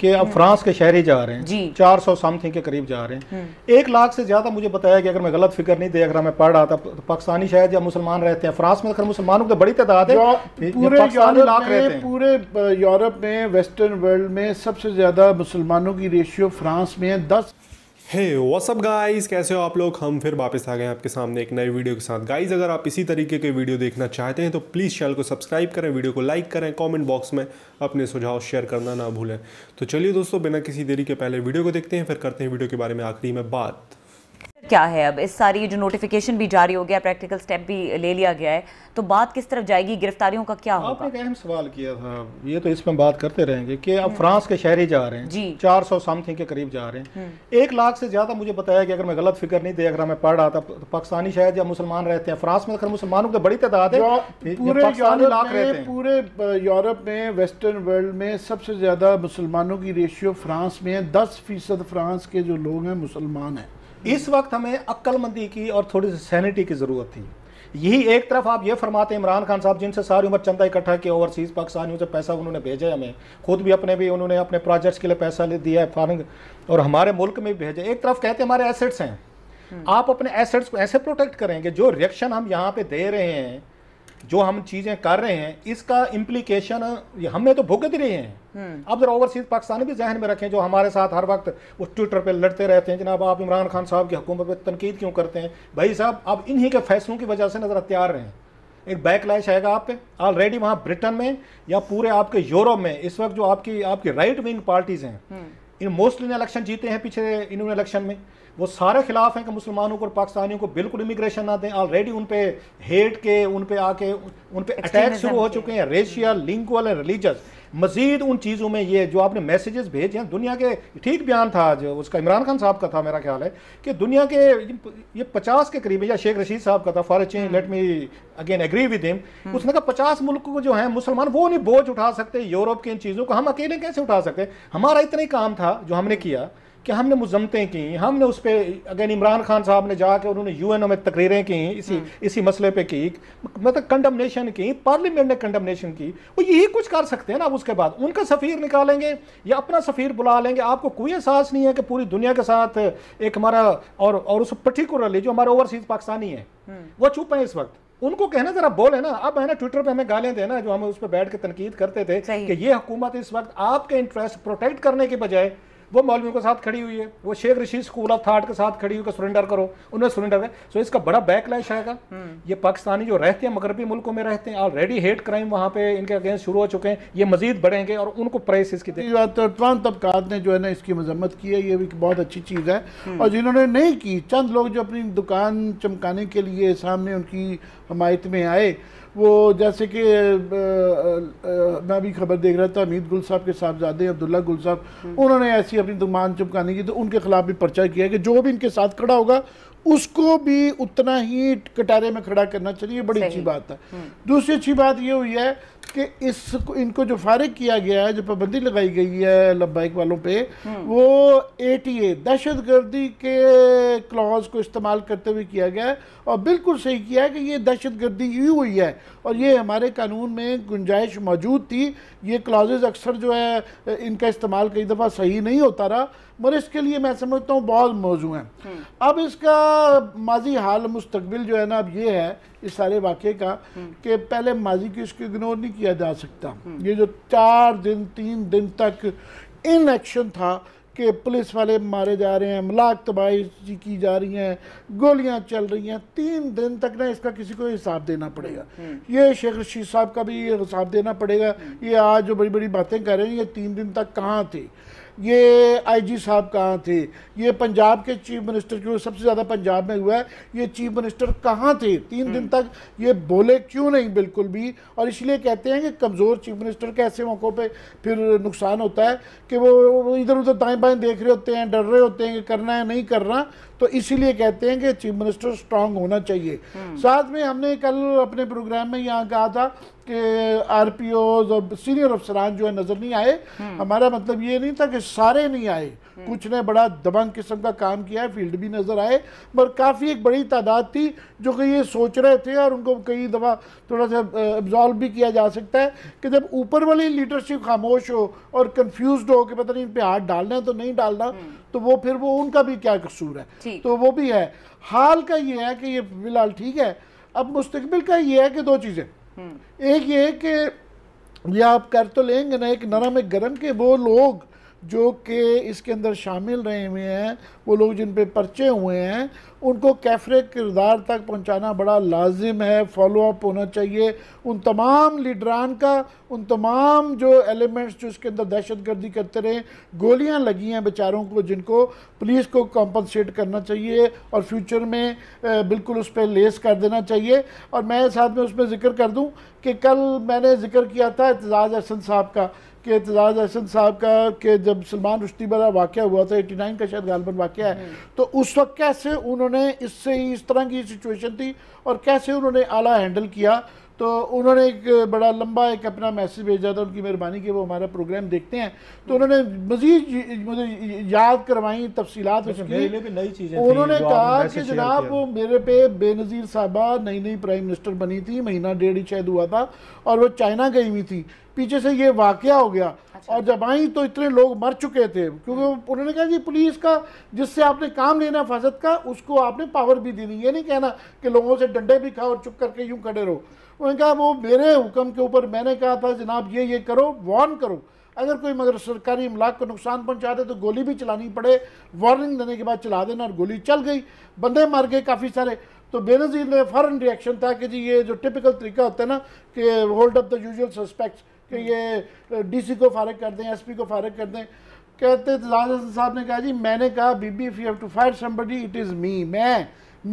कि अब हम्म। फ्रांस के ही जा रहे हैं चार सौ समथिंग के करीब जा रहे हैं हम्म। एक लाख से ज्यादा मुझे बताया कि अगर मैं गलत फिक्र नहीं दे अगर मैं पढ़ रहा था पाकिस्तानी शायद या मुसलमान रहते हैं फ्रांस में अगर मुसलमानों की बड़ी तादाद है पूरे यूरोप में पूरे यूरोप में वेस्टर्न वर्ल्ड में सबसे ज्यादा मुसलमानों की रेशियो फ्रांस में है दस हे व्हाट्सअप गाइस कैसे हो आप लोग हम फिर वापस आ गए हैं आपके सामने एक नए वीडियो के साथ गाइस अगर आप इसी तरीके के वीडियो देखना चाहते हैं तो प्लीज़ चैनल को सब्सक्राइब करें वीडियो को लाइक करें कमेंट बॉक्स में अपने सुझाव शेयर करना ना भूलें तो चलिए दोस्तों बिना किसी देरी के पहले वीडियो को देखते हैं फिर करते हैं वीडियो के बारे में आखिरी में बात क्या है अब इस सारी जो नोटिफिकेशन भी जारी हो गया प्रैक्टिकल स्टेप भी ले लिया गया है तो बात किस तरफ जाएगी गिरफ्तारियों का क्या होगा आपने अहम सवाल किया था ये तो इसमें बात करते रहेंगे कि अब हम्म। फ्रांस के शहरी जा रहे हैं जी चार सौ समथिंग के करीब जा रहे हैं हम्म। एक लाख से ज्यादा मुझे बताया कि अगर मैं गलत फिक्र नहीं देख रहा मैं पढ़ रहा था तो पाकिस्तानी शायद या मुसलमान रहते हैं फ्रांस में अगर मुसलमानों की तो बड़ी तादाद है पूरे यूरोप में वेस्टर्न वर्ल्ड में सबसे ज्यादा मुसलमानों की रेशियो फ्रांस में है दस फीसद फ्रांस के जो लोग हैं मुसलमान हैं इस वक्त हमें अक्लमंदी की और थोड़ी सी सैनिटी की ज़रूरत थी यही एक तरफ आप ये फरमाते हैं इमरान खान साहब जिनसे सारी उम्र चंदा इकट्ठा किया ओवरसीज़ पाकिस्तानियों से पैसा उन्होंने भेजा है हमें खुद भी अपने भी उन्होंने अपने प्रोजेक्ट्स के लिए पैसा ले दिया है फारंग और हमारे मुल्क में भी भेजा एक तरफ कहते हैं हमारे एसेट्स हैं हम्म। आप अपने एसेट्स को ऐसे प्रोटेक्ट करेंगे जो रिएक्शन हम यहाँ पे दे रहे हैं जो हम चीज़ें कर रहे हैं इसका इम्प्लीकेशन हमने तो भुगत रहे हैं हम्म। अब जरा ओवरसीज पाकिस्तान भी जहन में रखें जो हमारे साथ हर वक्त उस ट्विटर पर लड़ते रहते हैं जनाब आप इमरान खान साहब की हुकूमत पर तनकीद क्यों करते हैं भाई साहब अब इन्हीं के फैसलों की वजह से नज़र तैयार हैं एक बैकलैश आएगा आप पे ऑलरेडी वहाँ ब्रिटेन में या पूरे आपके यूरोप में इस वक्त जो आपकी आपकी राइट विंग पार्टीज़ हैं हम्म। इन मोस्टली ने इलेक्शन जीते हैं पीछे इन्होंने इलेक्शन में वो सारे खिलाफ हैं कि मुसलमानों को और पाकिस्तानियों को बिल्कुल इमिग्रेशन ना दें ऑलरेडी उन पर हेट के उन पर आके उन पर अटैक शुरू हो चुके हैं रेशियल लिंगुअल एंड रिलीजस मजीद उन चीज़ों में ये जो आपने मैसेजेस भेजे हैं दुनिया के ठीक बयान था आज उसका इमरान खान साहब का था मेरा ख्याल है कि दुनिया के ये पचास के करीब या शेख रशीद साहब का था for change let me again agree with him उसने कहा पचास मुल्क को जो है मुसलमान वो नहीं बोझ उठा सकते यूरोप की इन चीज़ों को हम अकेले कैसे उठा सकते हमारा इतना ही काम था जो हमने किया कि हमने मुजमतें की हमने उस पर अगेन इमरान खान साहब ने जाके उन्होंने यू एन ओ में तकरीरें की इसी हम्म। इसी मसले पर की मतलब कंडमनेशन की पार्लियामेंट ने कंडमनेशन की वो यही कुछ कर सकते हैं ना उसके बाद उनका सफ़ीर निकालेंगे या अपना सफ़ीर बुला लेंगे आपको कोई एहसास नहीं है कि पूरी दुनिया के साथ एक हमारा और और उस पर्टिकुलरली जो हमारे ओवरसीज़ पाकिस्तानी है हम्म। वो चुप हैं इस वक्त उनको कहना ज़रा बोले ना अब है ना ट्विटर पे हमें गालें देना जो हम उस पर बैठ के तनकीद करते थे कि ये हुकूमत इस वक्त आपके इंटरेस्ट प्रोटेक्ट करने के बजाय वो मौलवियों के साथ खड़ी हुई है वो Sheikh Rashid school of thought के साथ खड़ी हुई सुरेंडर करो उन्होंने सुरेंडर है सो इसका बड़ा बैकलैश आएगा हम्म। ये पाकिस्तानी जो रहते हैं मगरबी मुल्कों में रहते हैं ऑलरेडी हेट क्राइम वहाँ पे इनके अगेंस्ट शुरू हो चुके हैं ये मजीद बढ़ेंगे और उनको प्राइस इसकी तो तमाम तबका ने जो है ना इसकी मजम्मत की है ये भी बहुत अच्छी चीज़ है हम्म। और जिन्होंने नहीं की चंद लोग जो अपनी दुकान चमकाने के लिए सामने उनकी हमायत में आए वो जैसे कि मैं भी खबर देख रहा था अमीद गुल साहब के साहबजादे अब्दुल्ला गुल साहब हम्म। उन्होंने ऐसी अपनी दुमान चुपकाने की तो उनके खिलाफ भी पर्चा किया कि जो भी इनके साथ खड़ा होगा उसको भी उतना ही कटारे में खड़ा करना चाहिए बड़ी अच्छी बात है हम्म। दूसरी अच्छी बात ये हुई है कि इसको इनको जो फारिग किया गया है जो पाबंदी लगाई गई है लब्बैक वालों पे हम्म। वो ए टी ए दहशत गर्दी के क्लॉज को इस्तेमाल करते हुए किया गया है और बिल्कुल सही किया है कि ये दहशत गर्दी ही हुई है और ये हमारे कानून में गुंजाइश मौजूद थी ये क्लॉज अक्सर जो है इनका इस्तेमाल कई दफ़ा सही नहीं होता रहा मगर इसके लिए मैं समझता हूँ बहुत मौजू हैं हम्म। अब इसका माजी हाल मुस्तबिल जो है ना अब ये है इस सारे वाक़े का हम्म। कि पहले माजी को इसको इग्नोर नहीं किया जा सकता हम्म। ये जो चार दिन तीन दिन तक इन एक्शन था कि पुलिस वाले मारे जा रहे हैं मलाक तबाही की जा रही हैं गोलियां चल रही हैं तीन दिन तक ना इसका किसी को हिसाब देना पड़ेगा ये शेख रशीद साहब का भी हिसाब देना पड़ेगा ये आज जो बड़ी बड़ी बातें कर रहे हैं ये तीन दिन तक कहाँ थे ये आईजी साहब कहाँ थे ये पंजाब के चीफ मिनिस्टर क्यों सबसे ज़्यादा पंजाब में हुआ है ये चीफ मिनिस्टर कहाँ थे तीन दिन हम्म। तक ये बोले क्यों नहीं बिल्कुल भी और इसलिए कहते हैं कि कमज़ोर चीफ मिनिस्टर के ऐसे मौक़ों पर फिर नुकसान होता है कि वो इधर उधर दाएँ बाएँ देख रहे होते हैं डर रहे होते हैं कि करना है नहीं करना तो इसीलिए कहते हैं कि चीफ मिनिस्टर स्ट्रांग होना चाहिए हम्म। साथ में हमने कल अपने प्रोग्राम में यहाँ कहा था के आर पी ओज और सीनियर अफसरान जो है नज़र नहीं आए हम्म। हमारा मतलब ये नहीं था कि सारे नहीं आए हम्म। कुछ ने बड़ा दबंग किस्म का काम किया है फील्ड भी नज़र आए पर काफ़ी एक बड़ी तादाद थी जो कि ये सोच रहे थे और उनको कई दफ़ा थोड़ा सा एब्जॉल्व भी किया जा सकता है कि जब ऊपर वाली लीडरशिप खामोश हो और कन्फ्यूज हो कि पता नहीं इन पर हाथ डालना है तो नहीं डालना हम्म। तो वो फिर वो उनका भी क्या कसूर है तो वो भी है हाल का ये है कि ये फिलहाल ठीक है अब मुस्तबिल का ये है कि दो चीज़ें एक ये कि ये आप कर तो लेंगे ना एक नरम एक गरम के वो लोग जो कि इसके अंदर शामिल रहे हुए हैं वो लोग जिन पे पर्चे हुए हैं उनको कैफरे किरदार तक पहुंचाना बड़ा लाजिम है फॉलोअप होना चाहिए उन तमाम लीडरान का उन तमाम जो एलिमेंट्स जो इसके अंदर दहशत गर्दी करते रहे गोलियां लगी हैं बेचारों को जिनको पुलिस को कॉम्पनसेट करना चाहिए और फ्यूचर में बिल्कुल उस पर लेस कर देना चाहिए और मैं साथ में उसमें ज़िक्र कर दूँ कि कल मैंने ज़िक्र किया था एतजाज़ अहसन साहब का कि एतजाज़ अहसन साहब का कि जब सलमान रुश्ती वाला वाक़ हुआ था एटी नाइन का शायद गालबन वाक़ है हम्म। तो उस वक्त कैसे उन्होंने इससे ही इस तरह की सिचुएशन थी और कैसे उन्होंने आला हैंडल किया तो उन्होंने एक बड़ा लंबा एक अपना मैसेज भेजा था उनकी मेहरबानी की वो हमारा प्रोग्राम देखते हैं तो हम्म। उन्होंने मज़ीद मुझे याद करवाई तफसीत अच्छा, उन्होंने कहा कि जनाब वो मेरे पे बेनज़ीर साहबा नई नई प्राइम मिनिस्टर बनी थी महीना डेढ़ ही शायद हुआ था और वो चाइना गई हुई थी पीछे से ये वाक़ हो गया अच्छा। और जब आई तो इतने लोग मर चुके थे क्योंकि हम्म। उन्होंने कहा कि पुलिस का जिससे आपने काम लेना हिफाजत का उसको आपने पावर भी देनी ये नहीं कहना कि लोगों से डंडे भी खाओ और चुप करके यूँ खड़े रहो उन्होंने कहा वो मेरे हुक्म के ऊपर मैंने कहा था जनाब ये ये करो वार्न करो अगर कोई मगर सरकारी इमलाक को नुकसान पहुँचा दे तो गोली भी चलानी पड़े वार्निंग देने के बाद चला देना और गोली चल गई बंदे मार गए काफ़ी सारे तो बेनजीर ने फ़ौरन रिएक्शन था कि जी ये जो टिपिकल तरीका होता है ना कि hold up the usual suspects कि ये डीसी को फारग कर दें एसपी को फारग कर दें कहते लाल साहब ने कहा जी मैंने कहा बीबी if you have to fire somebody it is me मैं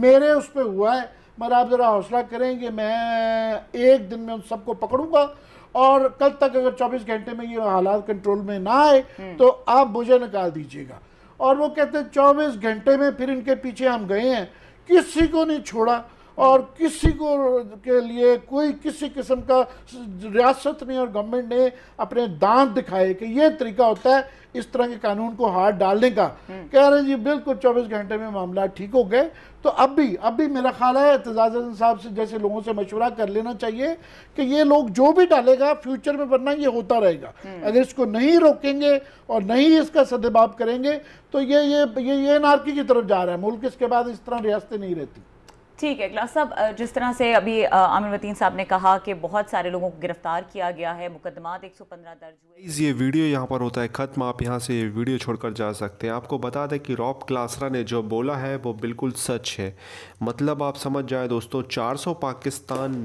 मेरे उस पर हुआ है मगर आप ज़रा हौसला करें कि मैं एक दिन में उन सबको पकड़ूंगा और कल तक अगर 24 घंटे में ये हालात कंट्रोल में ना आए हम्म। तो आप मुझे निकाल दीजिएगा और वो कहते हैं चौबीस घंटे में फिर इनके पीछे हम गए हैं किसी को नहीं छोड़ा और किसी को के लिए कोई किसी किस्म का रियासत ने और गवर्नमेंट ने अपने दांत दिखाए कि ये तरीका होता है इस तरह के कानून को हाथ डालने का हम्म। कह रहे हैं जी बिल्कुल 24 घंटे में मामला ठीक हो गए तो अब भी अब भी मेरा ख्याल है एतजाज साहब से जैसे लोगों से मशवरा कर लेना चाहिए कि ये लोग जो भी डालेगा फ्यूचर में वरना ये होता रहेगा हम्म। अगर इसको नहीं रोकेंगे और नहीं इसका सदभाव करेंगे तो ये ये ये ये नारकी की तरफ जा रहा है मुल्क इसके बाद इस तरह रियासतें नहीं रहती ठीक है ग्लास साहब जिस तरह से अभी आमिर वतीन साहब ने कहा कि बहुत सारे लोगों को गिरफ्तार किया गया है सौ 115 दर्ज हुए ये वीडियो यहाँ पर होता है ख़त्म आप यहाँ से ये वीडियो छोड़कर जा सकते हैं आपको बता दें कि रॉब क्लासरा ने जो बोला है वो बिल्कुल सच है मतलब आप समझ जाए दोस्तों चार पाकिस्तान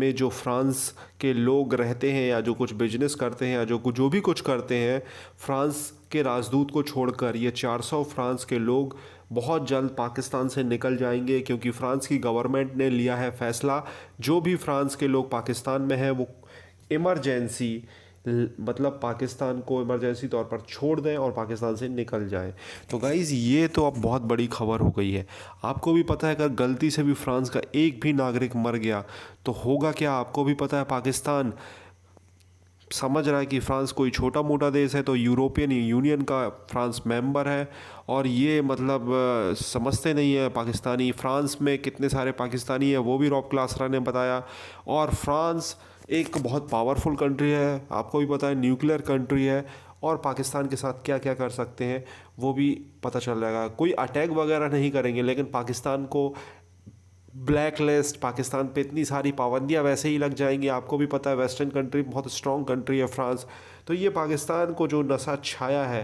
में जो फ्रांस के लोग रहते हैं या जो कुछ बिजनेस करते हैं या जो कुछ जो भी कुछ करते हैं फ्रांस के राजदूत को छोड़कर ये 400 फ्रांस के लोग बहुत जल्द पाकिस्तान से निकल जाएंगे क्योंकि फ्रांस की गवर्नमेंट ने लिया है फैसला जो भी फ्रांस के लोग पाकिस्तान में हैं वो इमरजेंसी मतलब पाकिस्तान को इमरजेंसी तौर पर छोड़ दें और पाकिस्तान से निकल जाएं तो गाइज़ ये तो अब बहुत बड़ी खबर हो गई है आपको भी पता है अगर गलती से भी फ्रांस का एक भी नागरिक मर गया तो होगा क्या आपको भी पता है पाकिस्तान समझ रहा है कि फ्रांस कोई छोटा मोटा देश है तो यूरोपियन यूनियन का फ्रांस मेंबर है और ये मतलब समझते नहीं है पाकिस्तानी फ्रांस में कितने सारे पाकिस्तानी हैं वो भी रॉप क्लासरा ने बताया और फ्रांस एक बहुत पावरफुल कंट्री है आपको भी पता है न्यूक्लियर कंट्री है और पाकिस्तान के साथ क्या क्या कर सकते हैं वो भी पता चल जाएगा कोई अटैक वगैरह नहीं करेंगे लेकिन पाकिस्तान को ब्लैक लिस्ट पाकिस्तान पे इतनी सारी पाबंदियाँ वैसे ही लग जाएंगी आपको भी पता है वेस्टर्न कंट्री बहुत स्ट्रॉन्ग कंट्री है फ्रांस तो ये पाकिस्तान को जो नशा छाया है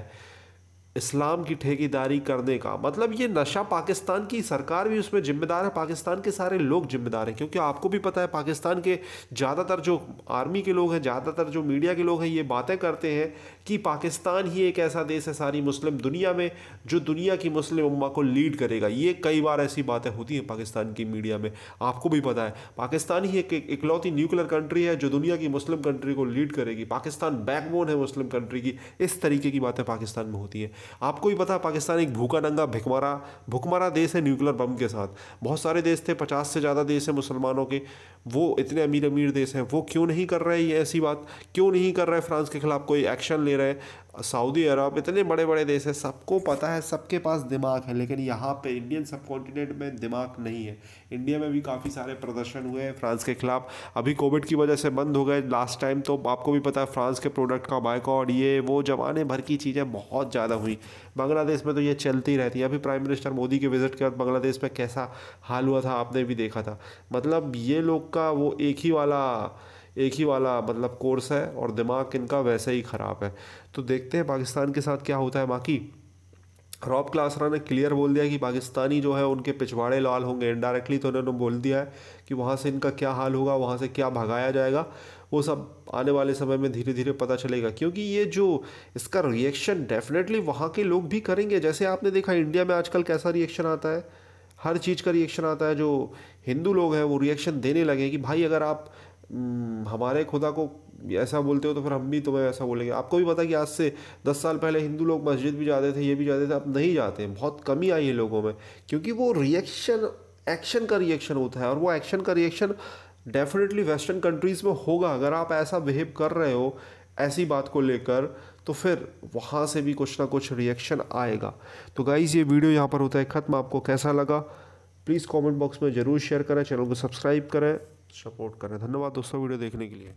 इस्लाम की ठेकेदारी करने का मतलब ये नशा पाकिस्तान की सरकार भी उसमें जिम्मेदार है पाकिस्तान के सारे लोग जिम्मेदार हैं क्योंकि आपको भी पता है पाकिस्तान के ज़्यादातर जो आर्मी के लोग हैं ज़्यादातर जो मीडिया के लोग हैं ये बातें करते हैं कि पाकिस्तान ही एक ऐसा देश है सारी मुस्लिम दुनिया में जो दुनिया की मुस्लिम उम्मा को लीड करेगा ये कई बार ऐसी बातें होती हैं पाकिस्तान की मीडिया में आपको भी पता है पाकिस्तान ही एक इकलौती न्यूक्लियर कंट्री है जो दुनिया की मुस्लिम कंट्री को लीड करेगी पाकिस्तान बैकबोन है मुस्लिम कंट्री की इस तरीके की बातें पाकिस्तान में होती हैं आपको भी पता पाकिस्तान एक भूखा नंगा भिकमारा भुखमारा देश है न्यूक्लियर बम के साथ बहुत सारे देश थे पचास से ज़्यादा देश हैं मुसलमानों के वो इतने अमीर अमीर देश हैं वो क्यों नहीं कर रहे ये ऐसी बात क्यों नहीं कर रहे फ्रांस के खिलाफ कोई एक्शन ले रहे सऊदी अरब इतने बड़े बड़े देश हैं सबको पता है सबके पास दिमाग है लेकिन यहाँ पे इंडियन सब कॉन्टिनेंट में दिमाग नहीं है इंडिया में भी काफ़ी सारे प्रदर्शन हुए हैं फ्रांस के खिलाफ अभी कोविड की वजह से बंद हो गए लास्ट टाइम तो आपको भी पता है फ्रांस के प्रोडक्ट का बायकॉट ये वो जमाने भर की चीज़ें बहुत ज़्यादा हुई हुई बांग्लादेश में तो ये चलती रहती है अभी प्राइम मिनिस्टर मोदी के विजिट के बाद बांग्लादेश में कैसा हाल हुआ था आपने भी देखा था मतलब ये लोग का वो एक ही वाला एक ही वाला मतलब कोर्स है और दिमाग इनका वैसे ही ख़राब है तो देखते हैं पाकिस्तान के साथ क्या होता है बाकी रॉब क्लासरा ने क्लियर बोल दिया कि पाकिस्तानी जो है उनके पिछवाड़े लाल होंगे इनडायरेक्टली तो उन्होंने बोल दिया है कि वहाँ से इनका क्या हाल होगा वहाँ से क्या भगाया जाएगा वो सब आने वाले समय में धीरे धीरे पता चलेगा क्योंकि ये जो इसका रिएक्शन डेफिनेटली वहाँ के लोग भी करेंगे जैसे आपने देखा इंडिया में आजकल कैसा रिएक्शन आता है हर चीज़ का रिएक्शन आता है जो हिंदू लोग हैं वो रिएक्शन देने लगे कि भाई अगर आप हम्म, हमारे खुदा को ऐसा बोलते हो तो फिर हम भी तुम्हें ऐसा बोलेंगे आपको भी पता कि आज से दस साल पहले हिंदू लोग मस्जिद भी जाते थे ये भी जाते थे अब नहीं जाते हैं बहुत कमी आई है लोगों में क्योंकि वो रिएक्शन एक्शन का रिएक्शन होता है और वो एक्शन का रिएक्शन डेफिनेटली वेस्टर्न कंट्रीज़ में होगा अगर आप ऐसा बिहेव कर रहे हो ऐसी बात को लेकर तो फिर वहाँ से भी कुछ ना कुछ रिएक्शन आएगा तो गाइज़ ये वीडियो यहाँ पर होता है ख़त्म आपको कैसा लगा प्लीज़ कमेंट बॉक्स में ज़रूर शेयर करें चैनल को सब्सक्राइब करें सपोर्ट करें धन्यवाद दोस्तों वीडियो देखने के लिए